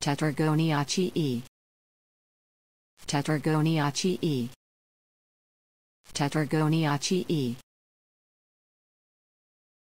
Tetragoniachi e Tetragoniachi e Tetragoniachi e